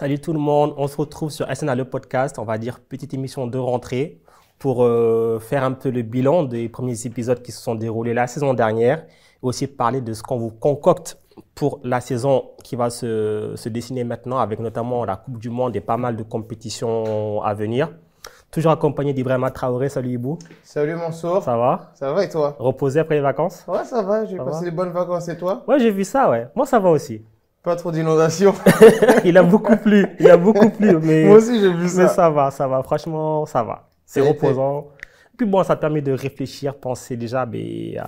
Salut tout le monde, on se retrouve sur SNL le podcast, on va dire petite émission de rentrée pour euh, faire un peu le bilan des premiers épisodes qui se sont déroulés la saison dernière, et aussi parler de ce qu'on vous concocte pour la saison qui va se, dessiner maintenant avec notamment la Coupe du Monde et pas mal de compétitions à venir. Toujours accompagné d'Ibrahima Traoré. Salut Ibou. Salut Mansour. Ça va Ça va et toi Reposé après les vacances Ouais, ça va. J'ai passé les bonnes vacances et toi Ouais, j'ai vu ça, ouais. Moi, ça va aussi. Pas trop d'inondations. il a beaucoup plu, il a beaucoup plu. Mais, Moi aussi, j'ai vu ça. Mais ça va, ça va. Franchement, ça va. C'est reposant. Puis bon, ça permet de réfléchir, penser déjà mais, ben,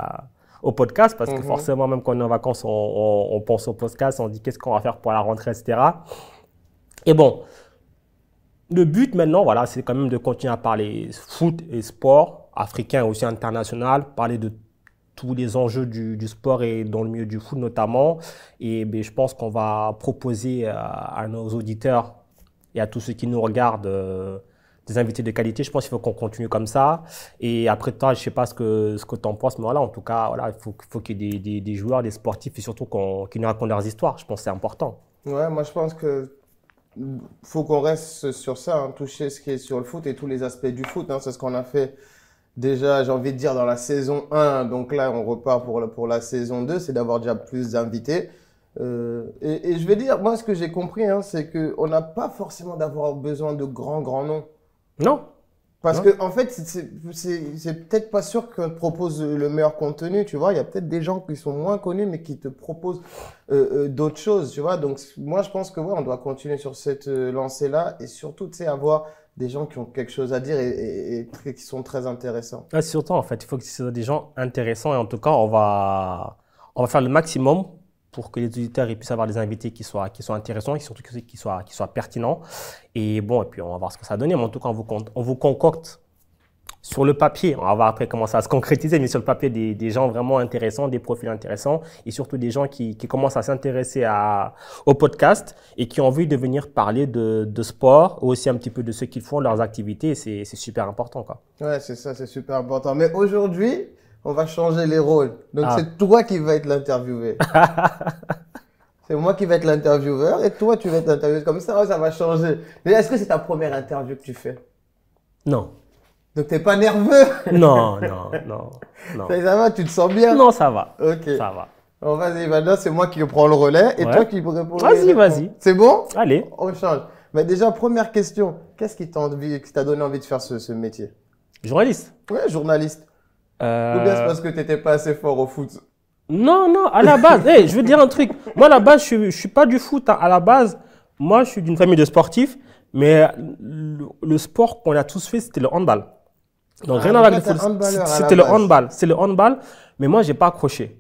au podcast, parce que mhm. forcément, même quand on est en vacances, on, pense au podcast, on dit qu'est-ce qu'on va faire pour la rentrée, etc. Et bon, le but maintenant, voilà, c'est quand même de continuer à parler foot et sport, africain aussi international, parler de tous les enjeux du, sport et dans le milieu du foot notamment. Et ben, je pense qu'on va proposer euh, à, nos auditeurs et à tous ceux qui nous regardent euh, des invités de qualité. Je pense qu'il faut qu'on continue comme ça. Et après, temps je sais pas ce que, ce que tu en penses, mais voilà, en tout cas, voilà, il faut, faut qu'il y ait des, des, joueurs, des sportifs et surtout qu'on, qu'ils nous racontent leurs histoires. Je pense que c'est important. Ouais, moi, je pense que faut qu'on reste sur ça, hein. toucher ce qui est sur le foot et tous les aspects du foot. Hein. c'est ce qu'on a fait déjà, j'ai envie de dire, dans la saison 1, donc là, on repart pour la, pour la saison 2, c'est d'avoir déjà plus d'invités. Euh, et, je vais dire, moi, ce que j'ai compris, hein, c'est qu'on n'a pas forcément d'avoir besoin de grands, grands noms. Non. Parce qu'en que, en fait, c'est peut-être pas sûr qu'on propose le meilleur contenu, tu vois. Il y a peut-être des gens qui sont moins connus, mais qui te proposent euh, euh, d'autres choses, tu vois. Donc, moi, je pense que, ouais, on doit continuer sur cette lancée-là et surtout, tu sais, avoir des gens qui ont quelque chose à dire et, qui sont très intéressants. Ah, surtout, en fait, il faut que ce soit des gens intéressants et en tout cas, on va, on va faire le maximum pour que les auditeurs puissent avoir des invités qui soient, qui soient intéressants et surtout qui soient, qui soient, qui soient pertinents. Et bon, et puis on va voir ce que ça va donner. Mais en tout cas, on vous, on vous concocte sur le papier, on va après commencer à se concrétiser, mais sur le papier, des, gens vraiment intéressants, des profils intéressants, et surtout des gens qui, commencent à s'intéresser au podcast et qui ont envie de venir parler de, sport, ou aussi un petit peu de ce qu'ils font, leurs activités, c'est super important. Quoi. Ouais, c'est ça, c'est super important. Mais aujourd'hui, on va changer les rôles. Donc ah. c'est toi qui vas être l'interviewé. c'est moi qui vais être l'intervieweur et toi, tu vas être l'intervieweur. Comme ça, ça va changer. Mais est-ce que c'est ta première interview que tu fais Non. Donc t'es pas nerveux Non, non, non, non. Ça, va, tu te sens bien Non, ça va. Ok. Ça va. Bon, vas-y, maintenant bah, c'est moi qui prends le relais et toi qui réponds. Vas-y, vas-y. C'est bon Allez. On change. Mais bah, déjà, première question. Qu'est-ce qui t'a donné envie de faire ce, ce métier Journaliste. Ouais, journaliste. Euh... Ou bien c'est euh. parce que t'étais pas assez fort au foot Non, non, à la base, hey, eh, je veux dire un truc. Moi, à la base, je, je suis pas du foot. Hein. À la base, moi, je suis d'une famille de sportifs, mais le sport qu'on a tous fait, c'était le handball. Donc ah, rien à avec le C'était le handball. C'est le handball. Mais moi, j'ai pas accroché.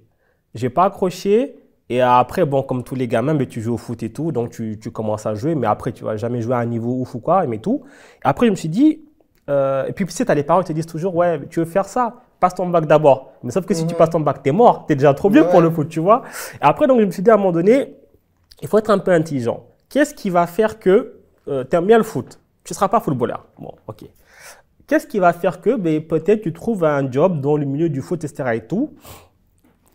J'ai pas accroché. Et après, bon, comme tous les gamins, mais tu joues au foot et tout, donc tu, tu commences à jouer, mais après, tu vas jamais jouer à un niveau ouf ou quoi, mais tout. Après, je me suis dit, euh, et puis tu sais, t'as les parents qui te disent toujours, ouais, tu veux faire ça, passe ton bac d'abord. Mais sauf que si tu mhm. passes ton bac, t'es mort, t'es déjà trop vieux pour le foot, tu vois. Et après, donc, je me suis dit, à un moment donné, il faut être un peu intelligent. Qu'est-ce qui va faire que euh, t'aimes bien le foot Tu ne seras pas footballeur. Bon, ok. Qu'est-ce qui va faire que ben, peut-être tu trouves un job dans le milieu du foot, etc. et tout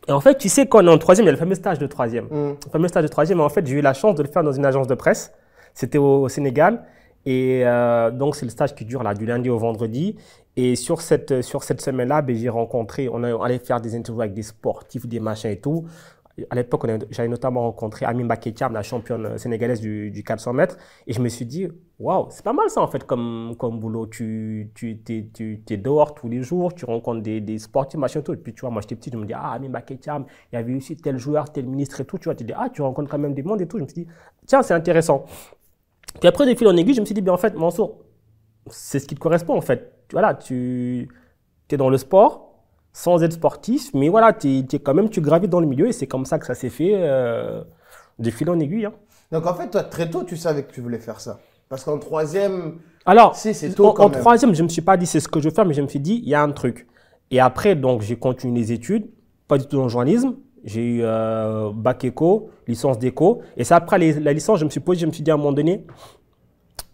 et en fait, tu sais qu'on est en troisième, il y a le fameux stage de troisième. Mm. Le fameux stage de troisième, en fait, j'ai eu la chance de le faire dans une agence de presse. C'était au, Sénégal. Et euh, donc, c'est le stage qui dure là, du lundi au vendredi. Et sur cette, sur cette semaine-là, ben, j'ai rencontré, on, a, on allait faire des interviews avec des sportifs, des machins et tout à l'époque, j'avais notamment rencontré Amimba Baketiam, la championne euh, sénégalaise du, du 400 mètres, et je me suis dit, waouh, c'est pas mal ça en fait comme, comme boulot. Tu, tu es, dehors tous les jours, tu rencontres des, des sportifs, machin, tout. Et puis tu vois, moi j'étais petit, je me dis, ah, Amimba Baketiam, il y avait aussi tel joueur, tel ministre et tout. Tu vois, tu dis, ah, tu rencontres quand même des mondes et tout. Je me suis dit, tiens, c'est intéressant. Puis après, des fil en aiguille, je me suis dit, bien en fait, Mansour, c'est ce qui te correspond en fait. Voilà, tu es dans le sport sans être sportif, mais voilà, tu quand même, tu gravites dans le milieu et c'est comme ça que ça s'est fait euh, de fil en aiguille. Hein. Donc en fait, toi, très tôt, tu savais que tu voulais faire ça. Parce qu'en troisième, alors, c'est en, troisième, je me suis pas dit c'est ce que je veux faire, mais je me suis dit il y a un truc. Et après, donc j'ai continué les études, pas du tout dans journalisme. J'ai eu euh, bac éco, licence d'éco, et ça, après la licence, je me suis posé, je me suis dit à un moment donné,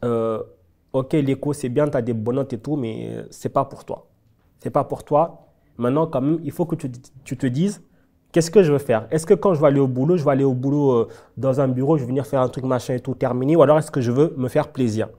euh, ok l'éco c'est bien, tu as des bonnes notes et tout, mais euh, c'est pas pour toi. C'est pas pour toi Maintenant, quand même, il faut que tu, te dises, qu'est-ce que je veux faire Est-ce que quand je vais aller au boulot, je vais aller au boulot euh, dans un bureau, je vais venir faire un truc machin et tout, terminé, ou alors est-ce que je veux me faire plaisir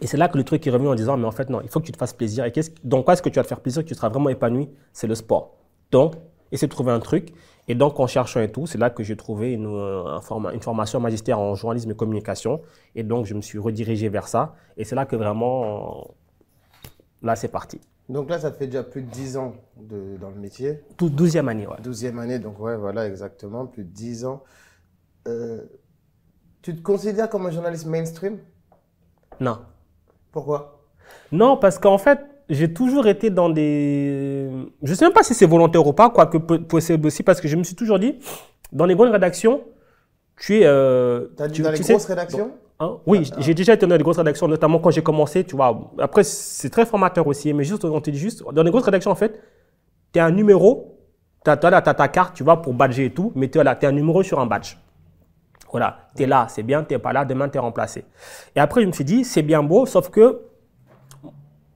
et c'est là que le truc est revenu en disant, mais en fait, non, il faut que tu te fasses plaisir. Et donc, quoi est-ce que tu vas te faire plaisir, que tu seras vraiment épanoui C'est le sport. Donc, essaie de trouver un truc. Et donc, en cherchant et tout, c'est là que j'ai trouvé une, euh, formation magistère en journalisme et communication. Et donc, je me suis redirigé vers ça. Et c'est là que vraiment, là, c'est parti. Donc là, ça fait déjà plus de 10 ans dans le métier. 12e année, ouais. 12e année, donc ouais, voilà, exactement, plus de 10 ans. Euh, tu te considères comme un journaliste mainstream Non. Pourquoi Non, parce qu'en fait, j'ai toujours été dans des... Je ne sais même pas si c'est volontaire ou pas, quoique possible aussi, parce que je me suis toujours dit, dans les bonnes rédactions, tu es... Euh, as dans les grosses rédactions Hein? Oui, j'ai déjà été dans des grosses rédactions, notamment quand j'ai commencé, tu vois. Après, c'est très formateur aussi, mais juste, on te dit juste, dans les grosses rédactions, en fait, tu as un numéro, tu as, ta carte, tu vois, pour badger et tout, mais tu as, as, un numéro sur un badge. Voilà, tu es là, c'est bien, tu n'es pas là, demain, tu es remplacé. Et après, je me suis dit, c'est bien beau, sauf que,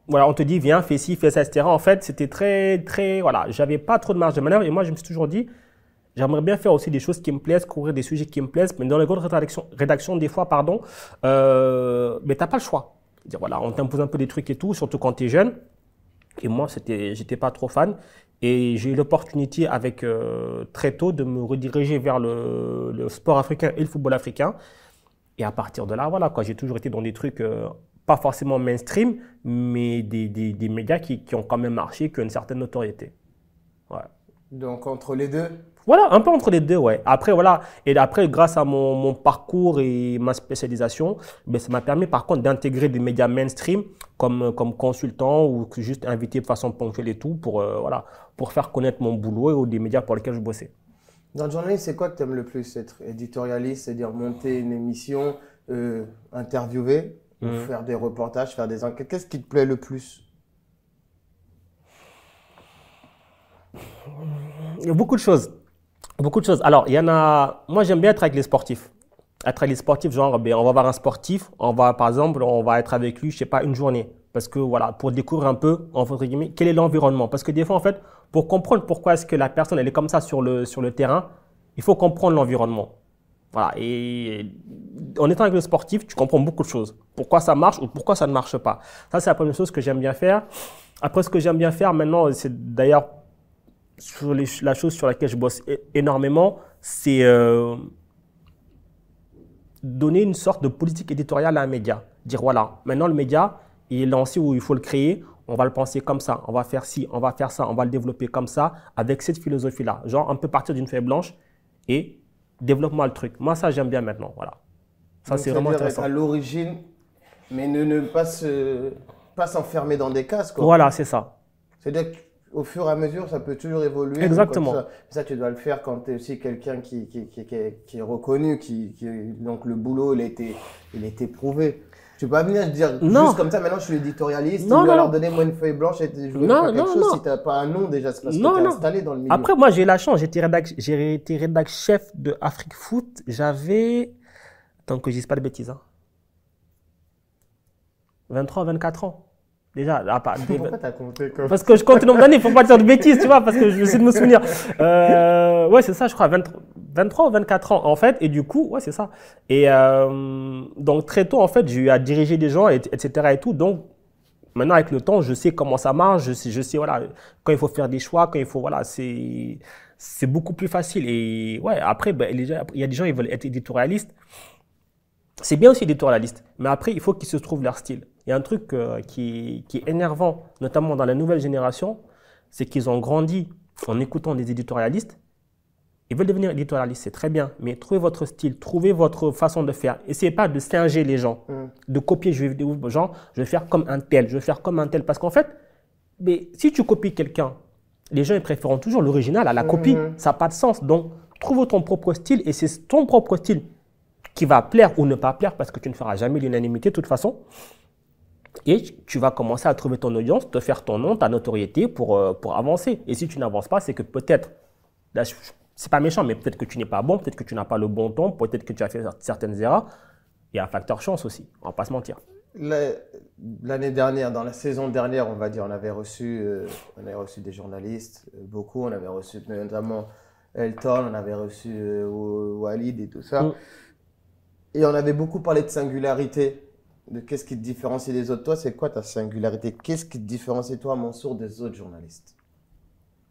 voilà, on te dit, viens, fais ci, fais ça, etc. En fait, c'était très, très, voilà, j'avais pas trop de marge de manœuvre, et moi, je me suis toujours dit, J'aimerais bien faire aussi des choses qui me plaisent, couvrir des sujets qui me plaisent, mais dans les grandes rédactions, rédactions des fois, pardon, euh, mais t'as pas le choix. voilà, on t'impose un peu des trucs et tout, surtout quand tu es jeune. Et moi, c'était, j'étais pas trop fan. Et j'ai eu l'opportunité avec euh, très tôt de me rediriger vers le, sport africain et le football africain. Et à partir de là, voilà, quoi, j'ai toujours été dans des trucs euh, pas forcément mainstream, mais des, médias qui, ont quand même marché, qui ont une certaine notoriété. Donc entre les deux, voilà, un peu entre les deux, ouais. Après, voilà, et après, grâce à mon, parcours et ma spécialisation, ben, ça m'a permis par contre d'intégrer des médias mainstream comme, comme consultant ou juste invité de façon ponctuelle et tout pour, euh, voilà, pour faire connaître mon boulot et ou des médias pour lesquels je bossais. Dans le journalisme, c'est quoi que tu aimes le plus Être éditorialiste, c'est-à-dire monter une émission, euh, interviewer, mmh. faire des reportages, faire des enquêtes. Qu'est-ce qui te plaît le plus Il y a beaucoup de choses. Beaucoup de choses. Alors, il y en a. Moi, j'aime bien être avec les sportifs. Être avec les sportifs, genre, ben, on va voir un sportif, on va, par exemple, on va être avec lui, je sais pas, une journée. Parce que, voilà, pour découvrir un peu, entre guillemets, quel est l'environnement. Parce que des fois, en fait, pour comprendre pourquoi est-ce que la personne, elle est comme ça sur le, sur le terrain, il faut comprendre l'environnement. Voilà. Et en étant avec le sportif, tu comprends beaucoup de choses. Pourquoi ça marche ou pourquoi ça ne marche pas. Ça, c'est la première chose que j'aime bien faire. Après, ce que j'aime bien faire maintenant, c'est d'ailleurs sur la chose sur laquelle je bosse énormément, c'est euh, donner une sorte de politique éditoriale à un média. Dire voilà, maintenant le média, il est lancé où il faut le créer, on va le penser comme ça, on va faire ci, on va faire ça, on va le développer comme ça, avec cette philosophie-là. Genre, on peut partir d'une feuille blanche et développer le truc. Moi, ça, j'aime bien maintenant. Voilà. Ça, c'est vraiment intéressant. à l'origine, mais ne, pas s'enfermer dans des cases. Voilà, c'est ça. C'est-à-dire au fur et à mesure, ça peut toujours évoluer. Exactement. Ça. tu dois le faire quand tu es aussi quelqu'un qui, qui, qui, est reconnu, qui, donc le boulot, il a été, il était prouvé. Tu peux pas venir dire non. juste comme ça, maintenant je suis éditorialiste, non, tu leur donner moi une feuille blanche et je veux quelque chose si tu n'as pas un nom déjà, non, installé dans le milieu. Après, moi j'ai eu la chance, j'ai été rédacteur chef de Afrique Foot, j'avais, tant que je dis pas de bêtises, 23, hein. 24 ans. Déjà, à part, compté comme... Parce que je compte le nombre d'années, il ne faut pas dire de bêtises, tu vois, parce que je vais de me souvenir. Euh, ouais, c'est ça, je crois, 23 ou 24 ans, en fait. Et du coup, ouais, c'est ça. Et euh, donc, très tôt, en fait, j'ai eu à diriger des gens, etc. et tout. Donc, maintenant, avec le temps, je sais comment ça marche, je sais, je sais voilà, quand il faut faire des choix, quand il faut, voilà, c'est, c'est beaucoup plus facile. Et ouais, après, ben, il y a des gens, ils veulent être éditorialistes. C'est bien aussi éditorialiste, mais après, il faut qu'ils se trouvent leur style. Il y a un truc euh, qui, est énervant, notamment dans la nouvelle génération, c'est qu'ils ont grandi en écoutant des éditorialistes. Ils veulent devenir éditorialistes, c'est très bien, mais trouvez votre style, trouvez votre façon de faire. Essayez pas de singer les gens, mm. de copier, je vais, je vais faire comme un tel, je vais faire comme un tel. Parce qu'en fait, mais si tu copies quelqu'un, les gens ils préfèrent toujours l'original à la copie. Mm. Ça n'a pas de sens. Donc, trouve ton propre style et c'est ton propre style qui va plaire ou ne pas plaire parce que tu ne feras jamais l'unanimité de toute façon et tu vas commencer à trouver ton audience, te faire ton nom, ta notoriété pour, euh, pour avancer. Et si tu n'avances pas, c'est que peut-être, c'est pas méchant, mais peut-être que tu n'es pas bon, peut-être que tu n'as pas le bon ton, peut-être que tu as fait certaines erreurs. Il y a un facteur chance aussi, on va pas se mentir. L'année dernière, dans la saison dernière, on va dire, on avait reçu, euh, on avait reçu des journalistes, euh, beaucoup, on avait reçu notamment Elton, on avait reçu Walid et tout ça. Mm. Et on avait beaucoup parlé de singularité Qu'est-ce qui te différencie des autres Toi, c'est quoi ta singularité Qu'est-ce qui te différencie, toi, Mansour, des autres journalistes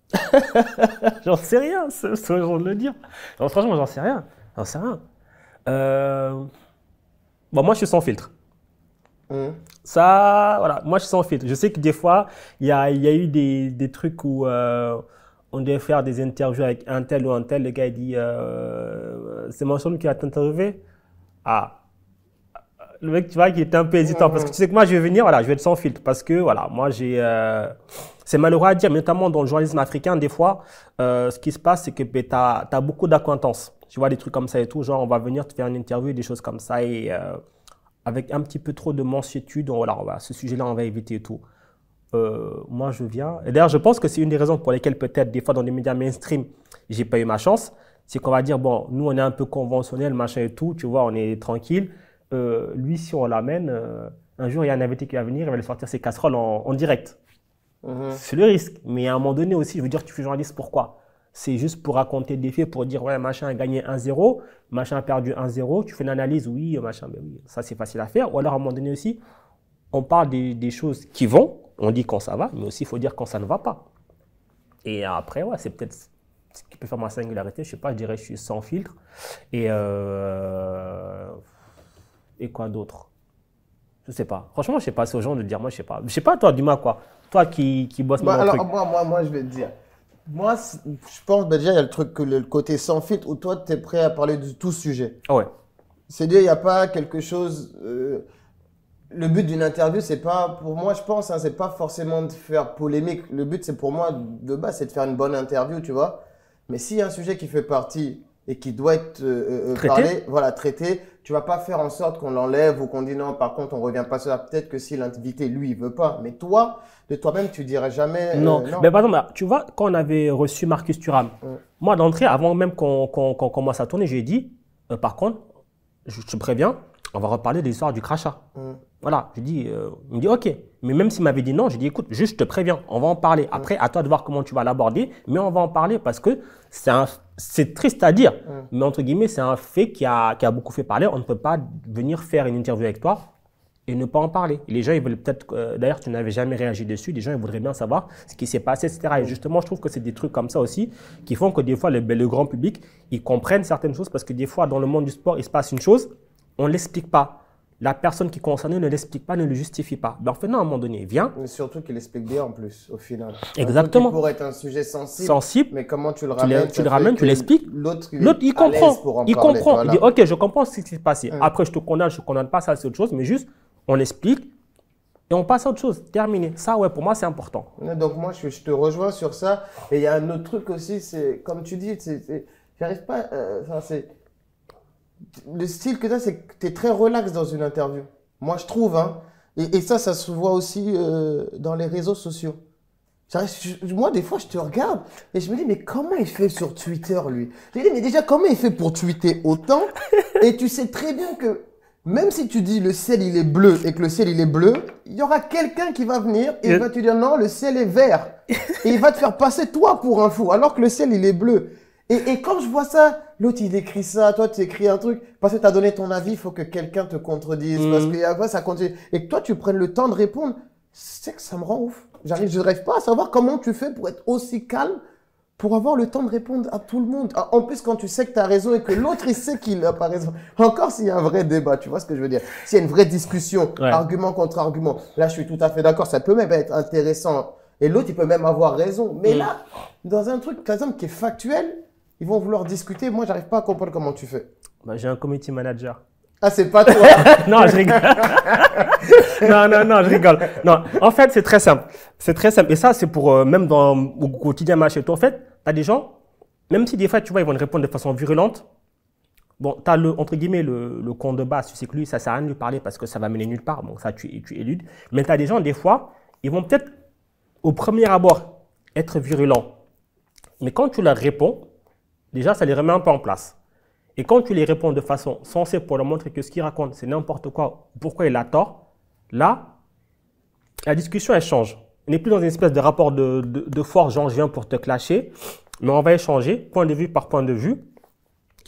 J'en sais rien, c'est ce de le dire. franchement, j'en sais rien. J'en sais rien. Euh, bon, bah, moi, je suis sans filtre. Mmh. Ça, voilà, moi, je suis sans filtre. Je sais que des fois, il y a, eu des, trucs où. Euh, on devait faire des interviews avec un tel ou un tel. Le gars, il dit, euh, c'est mon qui va t'interviewer. Ah, le mec, tu vois, qui était un peu hésitant. Parce que tu sais que moi, je vais venir, voilà, je vais être sans filtre. Parce que, voilà, moi, j'ai. Euh, c'est malheureux à dire, mais notamment dans le journalisme africain, des fois, euh, ce qui se passe, c'est que ben, tu as, beaucoup d'acquaintances. Tu vois, des trucs comme ça et tout. Genre, on va venir te faire une interview, des choses comme ça. Et euh, avec un petit peu trop de mansuétude, voilà, ce sujet-là, on va éviter et tout. moi, je viens. Et d'ailleurs, je pense que c'est une des raisons pour lesquelles, peut-être, des fois, dans les médias mainstream, j'ai pas eu ma chance. C'est qu'on va dire, bon, nous, on est un peu conventionnel, machin et tout. Tu vois, on est tranquille. Euh, lui, si on l'amène, euh, un jour, il y a un invité qui va venir, il va lui sortir ses casseroles en, direct. Mhm. C'est le risque. Mais à un moment donné aussi, je veux dire, tu fais journaliste, pourquoi C'est juste pour raconter des faits, pour dire, ouais, machin a gagné 1-0, machin a perdu 1-0, tu fais une analyse, oui, machin, mais ben oui, ça c'est facile à faire. Ou alors, à un moment donné aussi, on parle des, choses qui vont, on dit quand ça va, mais aussi il faut dire quand ça ne va pas. Et après, ouais, c'est peut-être ce qui peut faire ma singularité, je sais pas, je dirais je suis sans filtre. Et euh, et quoi d'autre Je sais pas. Franchement, je sais pas. C'est aux gens de dire, moi, je sais pas. Je sais pas, toi, dis-moi quoi. Toi qui, qui bosses bah, alors, Moi, moi, je vais te dire. Moi, je pense, bah, déjà, il y a le truc, que le côté sans filtre où toi, tu es prêt à parler de tout sujet. ouais. C'est-à-dire, il n'y a pas quelque chose. Euh, le but d'une interview, c'est pas, pour moi, je pense, hein, c'est pas forcément de faire polémique. Le but, c'est pour moi, de base, c'est de faire une bonne interview, tu vois. Mais s'il y a un sujet qui fait partie et qui doit être euh, euh, voilà, traité, tu vas pas faire en sorte qu'on l'enlève ou qu'on dit non, par contre, on revient pas sur ça. Peut-être que si l'invité, lui, il veut pas. Mais toi, de toi-même, tu dirais jamais. Euh, non. non. Mais par exemple, tu vois, quand on avait reçu Marcus Turam, moi, d'entrée, avant même qu'on commence à tourner, j'ai dit, euh, par contre, je te préviens, on va reparler de l'histoire du crachat. Voilà. Je dis, euh, il me dit, OK. Mais même s'il m'avait dit non, j'ai dit, écoute, juste je te préviens, on va en parler. Après, à toi de voir comment tu vas l'aborder, mais on va en parler parce que c'est un c'est triste à dire, mm. mais entre guillemets, c'est un fait qui a, beaucoup fait parler. On ne peut pas venir faire une interview avec toi et ne pas en parler. les gens, ils veulent peut-être. Euh, d'ailleurs, tu n'avais jamais réagi dessus. Les gens, ils voudraient bien savoir ce qui s'est passé, etc. Et mm. justement, je trouve que c'est des trucs comme ça aussi qui font que des fois, le, ben, le grand public, ils comprennent certaines choses parce que des fois, dans le monde du sport, il se passe une chose, on ne l'explique pas la personne qui est concernée ne l'explique pas, ne le justifie pas. Mais ben, en fait, non, à un moment donné, viens. Mais surtout qu'il explique bien en plus, au final. Exactement. pourrait être un sujet sensible. Mais comment tu le ramènes Tu le ramènes, tu l'expliques. L'autre, il comprend. il comprend. Il dit, OK, je comprends ce qui s'est passé. Hum. Après, je te condamne, je ne condamne pas, ça, c'est autre chose. Mais juste, on l'explique et on passe à autre chose. Terminé. Ça, ouais, pour moi, c'est important. Donc, moi, je, te rejoins sur ça. Et il y a un autre truc aussi, c'est, comme tu dis, j'arrive pas. Euh, c'est le style que tu as, c'est que tu es très relax dans une interview. Moi, je trouve. Hein. Et, ça, ça se voit aussi euh, dans les réseaux sociaux. moi, des fois, je te regarde et je me dis, mais comment il fait sur Twitter, lui Je dis, mais déjà, comment il fait pour tweeter autant Et tu sais très bien que même si tu dis le ciel, il est bleu et que le ciel, il est bleu, il y aura quelqu'un qui va venir et il va te dire, non, le ciel est vert. Et il va te faire passer toi pour un fou, alors que le ciel, il est bleu. Et, quand je vois ça, l'autre il écrit ça, toi tu écris un truc, parce que tu as donné ton avis, il faut que quelqu'un te contredise, mhm. parce a quoi ça continue. Et que toi tu prennes le temps de répondre, c'est que ça me rend ouf. J'arrive, je rêve pas à savoir comment tu fais pour être aussi calme, pour avoir le temps de répondre à tout le monde. Ah, en plus, quand tu sais que tu as raison et que l'autre il sait qu'il n'a pas raison. Encore s'il y a un vrai débat, tu vois ce que je veux dire. S'il y a une vraie discussion, argument contre argument. Là, je suis tout à fait d'accord, ça peut même être intéressant. Et l'autre, il peut même avoir raison. Mais mhm. là, dans un truc, par exemple, qui est factuel, ils vont vouloir discuter. Moi, j'arrive pas à comprendre comment tu fais. Bah, j'ai un community manager. Ah, c'est pas toi. non, je rigole. non, non, non, je rigole. en fait, c'est très simple. C'est très simple. Et ça, c'est pour euh, même dans au quotidien chez toi. En fait, tu as des gens, même si des fois, tu vois, ils vont répondre de façon virulente. Bon, tu as le, entre guillemets, le, le con de base. Tu sais que lui, ça sert à rien de lui parler parce que ça va mener nulle part. Bon, ça, tu, tu éludes. Mais tu as des gens, des fois, ils vont peut-être, au premier abord, être virulents. Mais quand tu leur réponds, déjà, ça les remet un peu en place. Et quand tu les réponds de façon sensée pour leur montrer que ce qu'ils racontent, c'est n'importe quoi, pourquoi il a tort, là, la discussion, elle change. On n'est plus dans une espèce de rapport de, de, force, genre je viens pour te clasher, mais on va échanger point de vue par point de vue.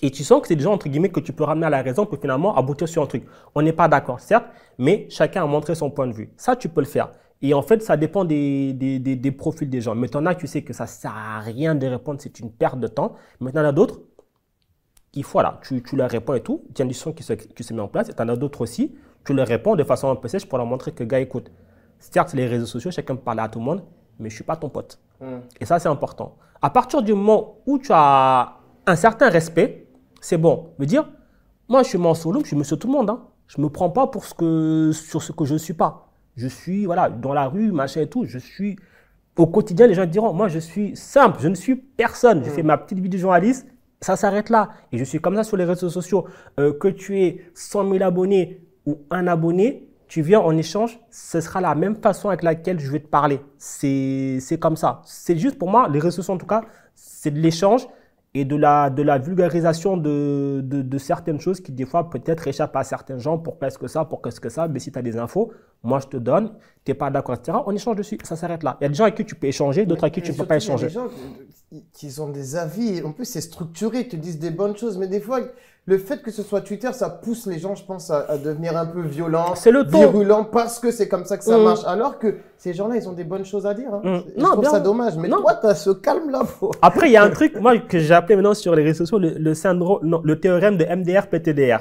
Et tu sens que c'est des gens, entre guillemets, que tu peux ramener à la raison pour finalement aboutir sur un truc. On n'est pas d'accord, certes, mais chacun a montré son point de vue. Ça, tu peux le faire. Et en fait, ça dépend des, des, profils des gens. Mais en as, tu sais que ça sert à rien de répondre, c'est une perte de temps. y en as d'autres faut, voilà, tu, tu leur réponds et tout. Il y a une qui se, qui se met en place. Et en as d'autres aussi, tu leur réponds de façon un peu sèche pour leur montrer que, gars, écoute, certes, les réseaux sociaux, chacun peut parler à tout le monde, mais je suis pas ton pote. Hmm. Et ça, c'est important. À partir du moment où tu as un certain respect, c'est bon. veux dire, moi, je suis mon solo, je suis monsieur tout le monde. Hein. Je me prends pas pour ce que, sur ce que je ne suis pas je suis voilà dans la rue, machin et tout. Je suis au quotidien, les gens diront, moi je suis simple, je ne suis personne. Je hmm. fais ma petite vie de journaliste, ça s'arrête là. Et je suis comme ça sur les réseaux sociaux. Euh, que tu aies 100 000 abonnés ou un abonné, tu viens en échange, ce sera la même façon avec laquelle je vais te parler. C'est comme ça. C'est juste pour moi, les réseaux sociaux en tout cas, c'est de l'échange et de la, de la vulgarisation de, de, certaines choses qui des fois peut-être échappent à certains gens. pour presque ce que ça pour quest ce que ça Mais si tu as des infos, moi je te donne, tu n'es pas d'accord, etc. On échange dessus, ça s'arrête là. Il y a des gens avec qui tu peux échanger, d'autres avec qui tu ne peux pas échanger. Il y a des gens qui ont des avis, en plus c'est structuré, ils te disent des bonnes choses, mais des fois, le fait que ce soit Twitter, ça pousse les gens, je pense, à, devenir un peu violents, le virulents, parce que c'est comme ça que ça mm. marche. Alors que ces gens-là, ils ont des bonnes choses à dire. Hein. Mm. non, trouve ça dommage. Mais non. toi, tu as ce calme-là. Après, il y a un truc, moi, que j'ai appelé maintenant sur les réseaux sociaux, le, syndrome, non, le théorème de MDR-PTDR.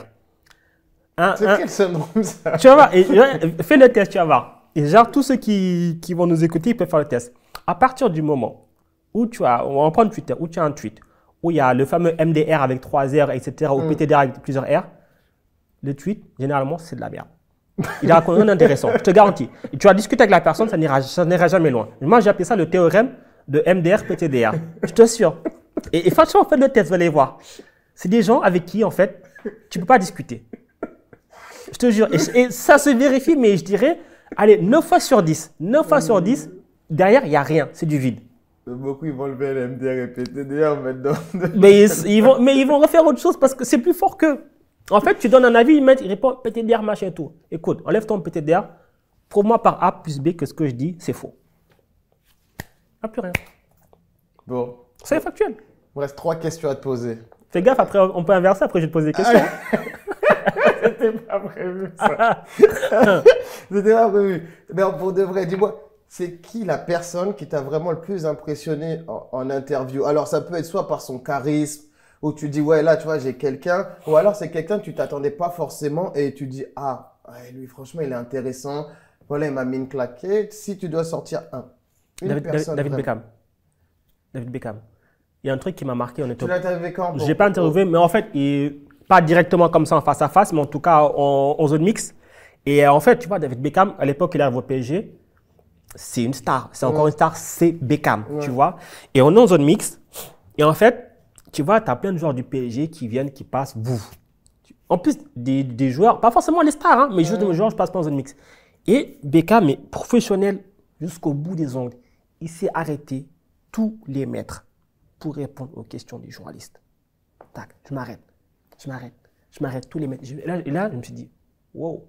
Hein, c'est hein. quel syndrome ça Tu vas voir, fais le test, tu vas voir. Et genre, tous ceux qui, vont nous écouter, ils peuvent faire le test. À partir du moment où tu as, on prend prendre Twitter, où tu as un tweet, où il y a le fameux MDR avec trois R, etc., ou mm. PTDR avec plusieurs R, le tweet, généralement, c'est de la merde. Il a rien d'intéressant, je te garantis. tu vas discuter avec la personne, ça n'ira, jamais loin. Moi, j'ai appelé ça le théorème de MDR, PTDR. Je te Et, et franchement, fait le test, vous allez voir. C'est des gens avec qui, en fait, tu ne peux pas discuter. Je te jure. Et, ça se vérifie, mais je dirais, allez, 9 fois sur 10, 9 fois sur 10, derrière, il n'y a rien, c'est du vide. Beaucoup, ils vont lever le et répéter d'ailleurs maintenant. mais, ils, vont, mais ils vont refaire autre chose parce que c'est plus fort qu'eux. En fait, tu donnes un avis, ils, mettent, ils répondent PTDR, machin et tout. Écoute, enlève ton PTDR, prouve-moi par A plus B que ce que je dis, c'est faux. Ah, plus rien. Bon. C'est factuel. Il me reste trois questions à te poser. Fais gaffe, après, on peut inverser, après je vais te poser des questions. C'était pas prévu, ça. C'était pas prévu. Mais pour de vrai, dis-moi, c'est qui la personne qui t'a vraiment le plus impressionné en, interview Alors, ça peut être soit par son charisme, où tu dis, ouais, là, tu vois, j'ai quelqu'un, ou alors c'est quelqu'un que tu t'attendais pas forcément et tu dis, ah, lui, franchement, il est intéressant. Voilà, il m'a mis une claquette. Si tu dois sortir un, une David, personne. Beckham. David Beckham. Il y a un truc qui m'a marqué en étant. Tu l'as interviewé quand J'ai pas interviewé, mais en fait, il pas directement comme ça en face à face, mais en tout cas en, zone mix. Et euh, en fait, tu vois, David Beckham, à l'époque, il arrive au PSG, c'est une star. C'est encore une star, c'est Beckham, tu vois. Et on est en zone mixte. Et en fait, tu vois, tu as plein de joueurs du PSG qui viennent, qui passent, bouf. En plus, des, joueurs, pas forcément les stars, hein, mais juste des joueurs, je passe pas en zone mixte. Et Beckham est professionnel jusqu'au bout des ongles. Il s'est arrêté tous les mètres pour répondre aux questions des journalistes. Tac, je m'arrête. Je m'arrête. Je m'arrête tous les matchs. Et là, je me suis dit, wow,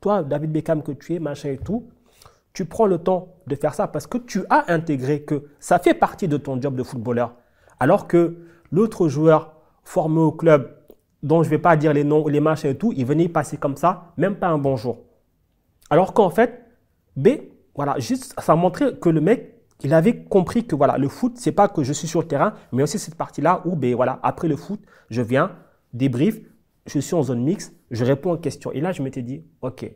toi, David Beckham que tu es, machin et tout, tu prends le temps de faire ça parce que tu as intégré que ça fait partie de ton job de footballeur. Alors que l'autre joueur formé au club, dont je ne vais pas dire les noms, les machins et tout, il venait passer comme ça, même pas un bonjour. Alors qu'en fait, B, voilà, juste, ça montrait que le mec, il avait compris que voilà, le foot, c'est pas que je suis sur le terrain, mais aussi cette partie-là où, ben voilà, après le foot, je viens, débrief, je suis en zone mixte, je réponds aux questions. Et là, je m'étais dit, ok,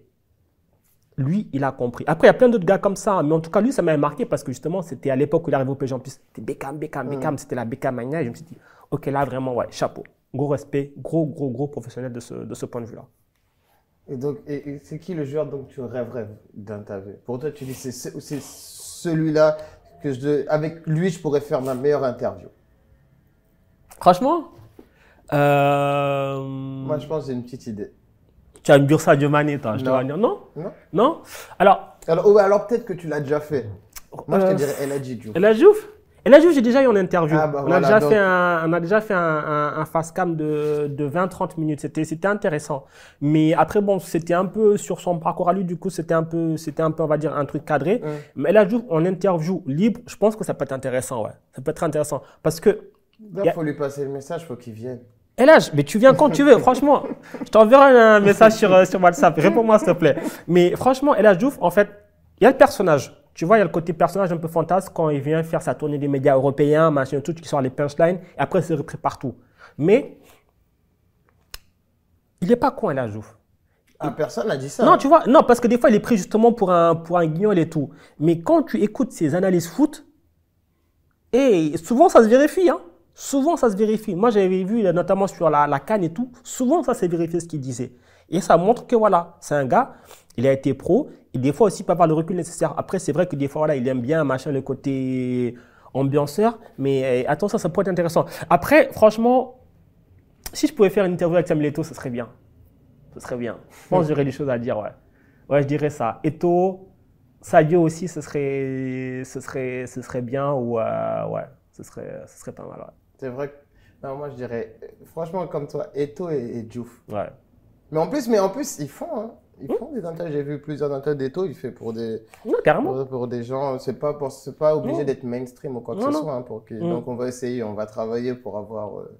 lui, il a compris. Après, il y a plein d'autres gars comme ça, mais en tout cas, lui, ça m'a marqué parce que justement, c'était à l'époque où il arrivait au PSG en plus, c'était Beckham, Beckham, c'était la Beckham mania. je me suis dit, ok, là, vraiment, ouais, chapeau. Gros respect, gros, gros, gros professionnel de ce, point de vue-là. Et donc, c'est qui le joueur dont tu rêverais dans ta vie Pour toi, tu dis, c'est celui-là avec lui, je pourrais faire ma meilleure interview. Franchement euh, Moi, je pense que j'ai une petite idée. Tu as une dire ça de Mané, toi. Je non. dire non Non. Alors. Oh, alors, peut-être que tu l'as déjà fait. Moi, je te euh, dirais Elle a dit ouf et là, j'ai déjà eu une interview. Ah, bah on, a déjà fait un, on a déjà fait un, un, fast cam de, de 20-30 minutes. C'était, c'était intéressant. Mais après, bon, c'était un peu sur son parcours à lui. Du coup, c'était un peu, c'était un peu, on va dire, un truc cadré. Mm. Mais là, en interview libre, je pense que ça peut être intéressant, ouais. Ça peut être intéressant. Parce que. Il faut lui passer le message, faut qu'il vienne. Et là, mais tu viens quand tu veux, franchement. Je t'enverrai un message sur, euh, sur WhatsApp. Réponds-moi, s'il te plaît. Mais franchement, elle a en fait, il y a le personnage. Tu vois, il y a le côté personnage un peu fantasque quand il vient faire sa tournée des médias européens, machin, tout, qui sort les punchlines, et après, c'est repris partout. Mais, il n'est pas con, la joue. Ah, personne n'a dit ça. Non, tu vois, non, parce que des fois, il est pris justement pour un, pour un guignol et tout. Mais quand tu écoutes ses analyses foot, et souvent, ça se vérifie, hein. Souvent, ça se vérifie. Moi, j'avais vu, notamment sur la, la canne et tout, souvent, ça s'est vérifié ce qu'il disait. Et ça montre que voilà, c'est un gars, il a été pro, et des fois aussi pas par avoir le recul nécessaire. Après, c'est vrai que des fois, voilà, il aime bien machin le côté ambianceur, mais eh, attention, ça pourrait être intéressant. Après, franchement, si je pouvais faire une interview avec Sam Leto, ce serait bien. Ce serait bien. Je pense que j'aurais des choses à dire, ouais. Ouais, je dirais ça. Eto, Sadio aussi, ce serait, ce serait, ce serait bien, ou euh, ouais, ce serait, ce serait pas mal, C'est vrai que, moi je dirais, franchement, comme toi, Eto et, et Ouais. Mais en plus, mais en plus ils font. Hein. Ils font des interviews. J'ai vu plusieurs des taux Il fait pour des. Non, carrément. Pour, des gens. C'est pas pour, c'est pas obligé d'être mainstream ou quoi que ce soit. Hein, pour que, mm. Donc on va essayer, on va travailler pour avoir euh,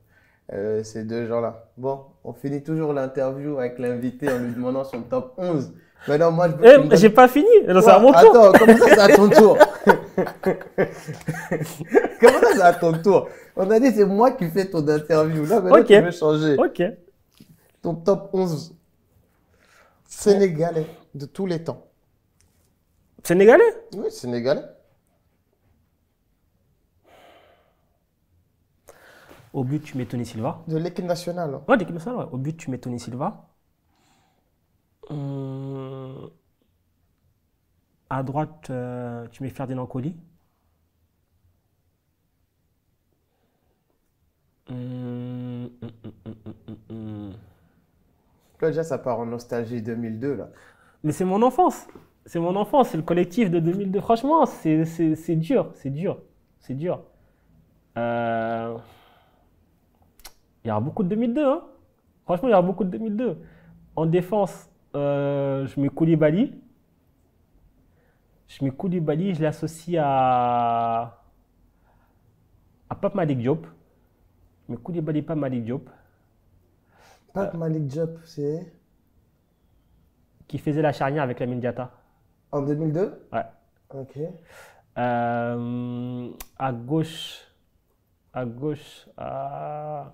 euh, ces deux gens-là. Bon, on finit toujours l'interview avec l'invité en lui demandant son top 11. Mais non, moi je. Eh, J'ai pas fini. C'est à mon tour. Attends, comment ça c'est à ton tour Comment ça c'est à ton tour On a dit c'est moi qui fais ton interview là. Maintenant tu veux changer. Ok ton top 11 sénégalais de tous les temps. Sénégalais Oui, sénégalais. Au but, tu mets Tony Silva. De l'équipe nationale. Hein. Oui, de l'équipe nationale, Au but, tu mets Tony Silva. Euh, à droite, euh, tu mets Ferdinand Colli. Hum... Euh, déjà, ça part en nostalgie 2002, là. Mais c'est mon enfance. C'est mon enfance, c'est le collectif de 2002. Franchement, c'est dur, c'est dur, c'est dur. Euh, il y aura beaucoup de 2002, hein. Franchement, il y aura beaucoup de 2002. En défense, euh, je mets Koulibaly. Je mets Koulibaly, je l'associe à... à Pape Malik Diop. Je mets Koulibaly, Pape Malik Diop. Pas euh, Malik Job, c'est. Qui faisait la charnière avec la Mindiata En 2002 Ouais. Ok. Euh, à gauche. À gauche. À...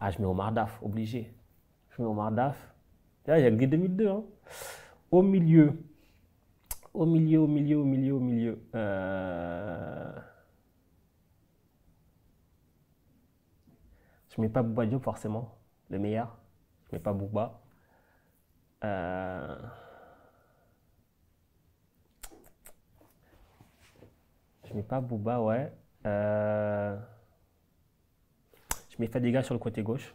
Ah, je mets Omar Daf, obligé. Je mets Omar Daf. il y a le 2002. Hein. Au milieu. Au milieu, au milieu, au milieu, au milieu. Euh, Je ne mets pas Bouba Diop forcément, le meilleur. Je ne mets pas Booba. Euh... Je mets pas Booba, ouais. Euh... Je mets pas gars sur le côté gauche.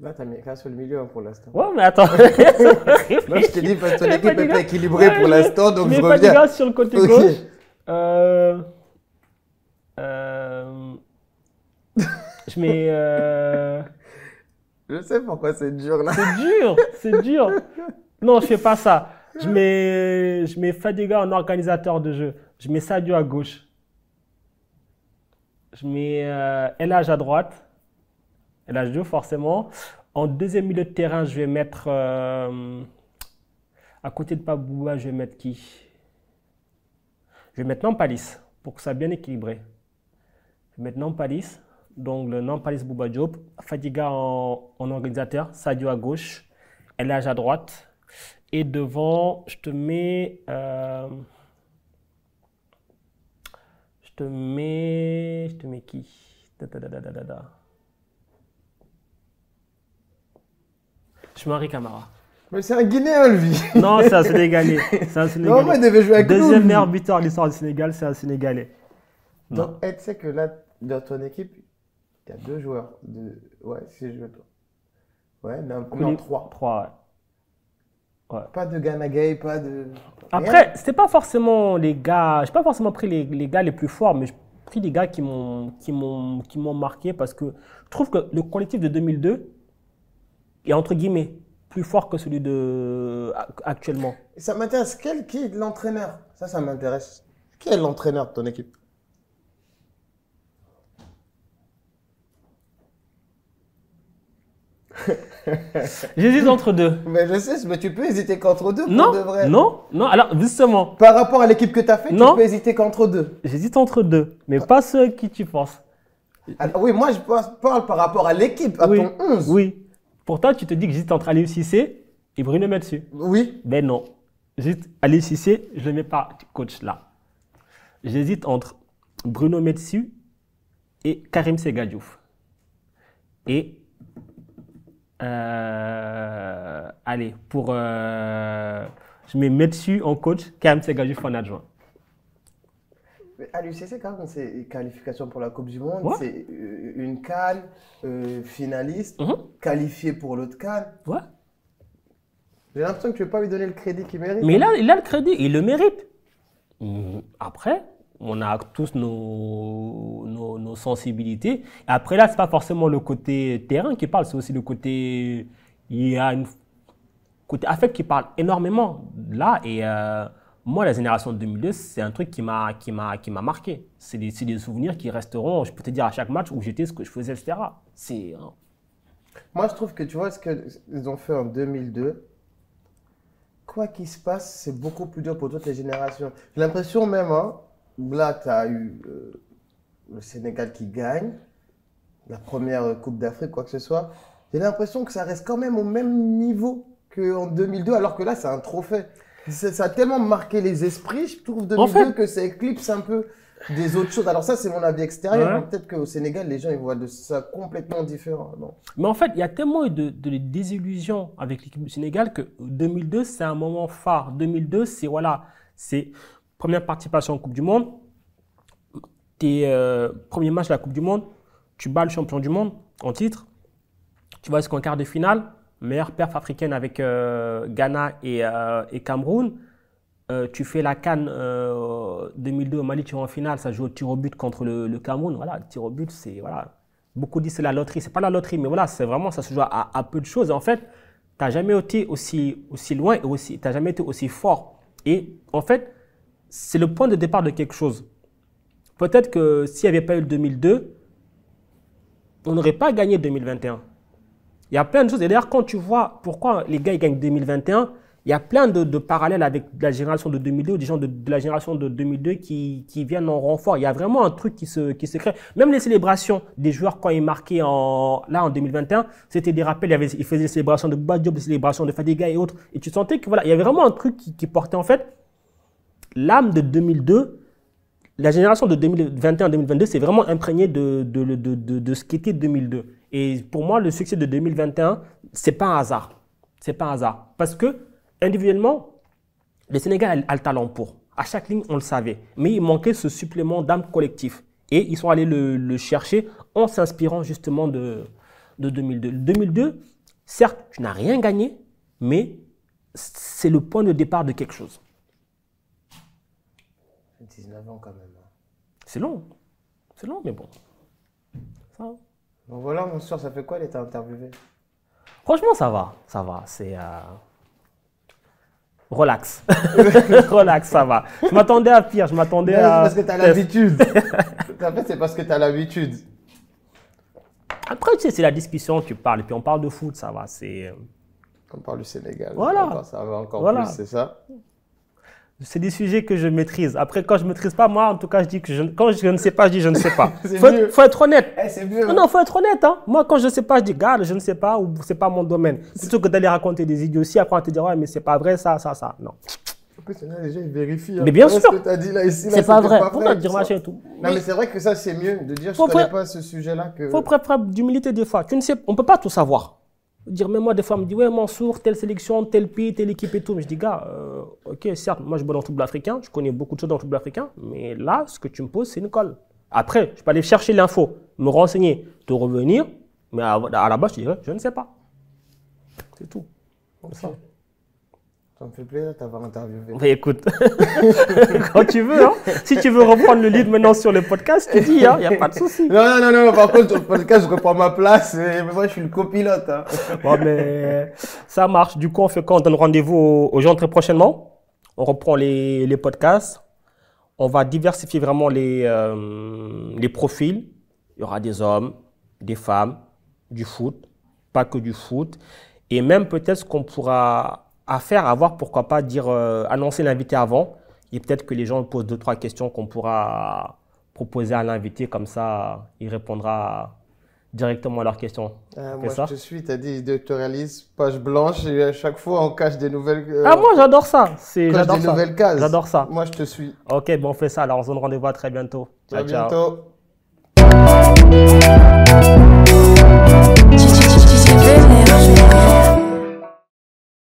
Là, tu as mis gars sur le milieu hein, pour l'instant. Ouais, mais attends. Moi, je te dis, parce que ton équipe n'est équilibrée pour l'instant, donc je, pas des gars sur le côté gauche. Euh, mais. Euh, je sais pourquoi c'est dur là. C'est dur, c'est dur. Non, je fais pas ça. Je mets, je mets Fadiga en organisateur de jeu. Je mets Sadio à gauche. Je mets euh, Elage à droite. lh 2, forcément. En deuxième milieu de terrain, je vais mettre. Euh, à côté de Paboua, je vais mettre qui Je vais mettre Nampalis pour que ça soit bien équilibré. Je vais mettre Nampalis donc le nom Palis Bouba Diop, Fadiga en, organisateur, Sadio à gauche, Elage à droite. Et devant, je te mets. Euh, je te mets. Je te mets qui da, da, Je marie Camara. Mais c'est un Guinéen, lui Non, c'est un Sénégalais. Non, mais il devait jouer avec Deuxième meilleur buteur de l'histoire du Sénégal, c'est un Sénégalais. Donc, tu sais que là, dans ton équipe, il y a deux joueurs. De... Ouais, si je veux Ouais, non, non, trois. Trois, ouais. Pas de Ganagay, pas de. Après, c'était pas forcément les gars. J'ai pas forcément pris les, gars les plus forts, mais j'ai pris des gars qui m'ont qui m'ont qui m'ont marqué parce que je trouve que le collectif de 2002 est entre guillemets plus fort que celui de actuellement. Ça m'intéresse. Quel qui est l'entraîneur Ça, ça m'intéresse. Qui est l'entraîneur de ton équipe J'hésite entre deux. Mais je sais, mais tu peux hésiter qu'entre deux. Non, non, non. Alors justement. Par rapport à l'équipe que tu as fait, tu peux hésiter qu'entre deux. J'hésite entre deux, mais pas ceux qui tu penses. Ah, oui, moi je parle par rapport à l'équipe, à oui. ton 11. Oui. Pour tu te dis que j'hésite entre Aliou Cissé et Bruno Metsu. Oui. Mais ben non. J'hésite Aliou Cissé, je n'ai mets pas coach là. J'hésite entre Bruno Metsu et Karim Segadiouf. Et euh, allez, pour, euh, je mets dessus en coach, quand Segajuf en adjoint. Mais c'est l'UCC, quand c'est qualification pour la Coupe du Monde, c'est euh, une cale euh, finaliste, mhm. qualifié pour l'autre canne. Ouais. J'ai l'impression que tu ne veux pas lui donner le crédit qu'il mérite. Mais là hein. il a le crédit, il le mérite. Après, on a tous nos, nos, sensibilités. Après là, c'est pas forcément le côté terrain qui parle, c'est aussi le côté il y a un côté affect qui parle énormément là et euh, moi, la génération 2002, c'est un truc qui m'a qui m'a qui m'a marqué. C'est des, des, souvenirs qui resteront. Je peux te dire à chaque match où j'étais, ce que je faisais, etc. C'est. Hein. Moi, je trouve que tu vois ce qu'ils ont fait en 2002. Quoi qu'il se passe, c'est beaucoup plus dur pour toutes les générations. J'ai l'impression même, hein, là, tu as eu euh, le Sénégal qui gagne, la première Coupe d'Afrique, quoi que ce soit. J'ai l'impression que ça reste quand même au même niveau qu'en 2002, alors que là, c'est un trophée. Ça, a tellement marqué les esprits, je trouve, 2002, en que ça éclipse un peu des autres choses. Alors ça, c'est mon avis extérieur. Peut-être qu'au Sénégal, les gens, ils voient de ça complètement différent. Mais en fait, il y a tellement de, désillusions avec l'équipe du Sénégal que 2002, c'est un moment phare. 2002, c'est voilà, c'est première participation en Coupe du Monde, tes euh, premiers matchs de la Coupe du Monde, tu bats le champion du monde en titre, tu vas jusqu'en quart de finale, meilleure perf africaine avec euh, Ghana et, euh, et Cameroun. Euh, tu fais la Cannes 2002 au Mali, tu es en finale, ça joue au tir au but contre le, Cameroun. Voilà, le tir au but, c'est. Voilà. Beaucoup disent c'est la loterie. C'est pas la loterie, mais voilà, c'est vraiment, ça se joue à, peu de choses. en fait, tu n'as jamais été aussi, aussi loin et aussi, tu jamais été aussi fort. Et en fait, c'est le point de départ de quelque chose. Peut-être que s'il n'y avait pas eu le 2002, on n'aurait pas gagné 2021. Il y a plein de choses. Et d'ailleurs, quand tu vois pourquoi les gars gagnent 2021, il y a plein de, parallèles avec la génération de 2002 ou des gens de, la génération de 2002 qui, viennent en renfort. Il y a vraiment un truc qui se, crée. Même les célébrations des joueurs quand ils marquaient en, là en 2021, c'était des rappels. Il ils faisaient des célébrations de Badjob, des célébrations de fadiga et autres. Et tu sentais que voilà, il y avait vraiment un truc qui, qui portait en fait l'âme de 2002, la génération de 2021-2022 c'est vraiment imprégné de, de, de, de ce qu'était 2002. Et pour moi, le succès de 2021, c'est pas un hasard. C'est pas un hasard. Parce que, individuellement, le Sénégal a le talent pour. À chaque ligne, on le savait. Mais il manquait ce supplément d'âme collectif. Et ils sont allés le, chercher en s'inspirant justement de, de 2002. 2002, certes, tu n'as rien gagné, mais c'est le point de départ de quelque chose ans quand même. C'est long. C'est long, mais bon. Ça Bon voilà, mon soeur, ça fait quoi d'être interviewé Franchement, ça va. Ça va. C'est. Euh, relax. Relax, ça va. Je m'attendais à pire. Je m'attendais à. parce que t'as l'habitude. en fait, c'est parce que t'as l'habitude. Après, tu sais, c'est la discussion, tu parles. Et puis on parle de foot, ça va. C'est. Euh, on parle du Sénégal. Voilà. Ça va encore voilà. plus, c'est ça c'est des sujets que je maîtrise. Après, quand je ne maîtrise pas, moi, en tout cas, je dis que quand je ne sais pas, je dis je ne sais pas. faut, faut, être honnête. Eh, mieux, non, il faut être honnête. Hein. Moi, quand je ne sais pas, je dis, garde, je ne sais pas, ou c'est pas mon domaine. Plutôt que d'aller raconter des aussi, après on te dire, ouais, mais c'est pas vrai, ça, ça, ça. Non. En plus, les gens, hein. Mais bien sûr. Ce que tu as dit là, ici, c'est pas vrai. Pas dire machin et tout. Non, mais c'est vrai que ça, c'est mieux de dire, je ne connais pas ce sujet-là. Que... Faut prendre d'humilité des fois. Tu ne sais, on peut pas tout savoir dire moi des fois me dit « ouais Mansour telle sélection tel pays telle équipe et tout mais je dis gars euh, ok certes moi je bois dans le trouble africain je connais beaucoup de choses dans le trouble africain mais là ce que tu me poses c'est une colle après je peux aller chercher l'info me renseigner te revenir mais à, la base je dirais je ne sais pas c'est tout comme ça ça me fait plaisir de t'avoir interviewé. Bah, écoute, quand tu veux, hein. si tu veux reprendre le lead maintenant sur le podcast, tu dis, il hein, n'y a pas de souci. Non, non, non, non, par contre, sur le podcast, je reprends ma place et moi, je suis le copilote. Hein. Bon, mais ça marche. Du coup, on fait quand On donne rendez-vous aux gens très prochainement. On reprend les, les podcasts. On va diversifier vraiment les, euh, les profils. Il y aura des hommes, des femmes, du foot, pas que du foot. Et même peut-être qu'on pourra à faire, à voir, pourquoi pas dire, euh, annoncer l'invité avant. Et peut-être que les gens posent deux, trois questions qu'on pourra proposer à l'invité, comme ça, il répondra directement à leurs questions. Ah, moi, ça? je te suis, tu as dit réalise page blanche, et à chaque fois, on cache des nouvelles. Euh, ah, moi, j'adore ça. C'est, j'adore des ça. J'adore ça. Moi, je te suis. Ok, bon, on fait ça. Alors, on se donne rendez-vous à très bientôt. Ciao, à ciao. bientôt.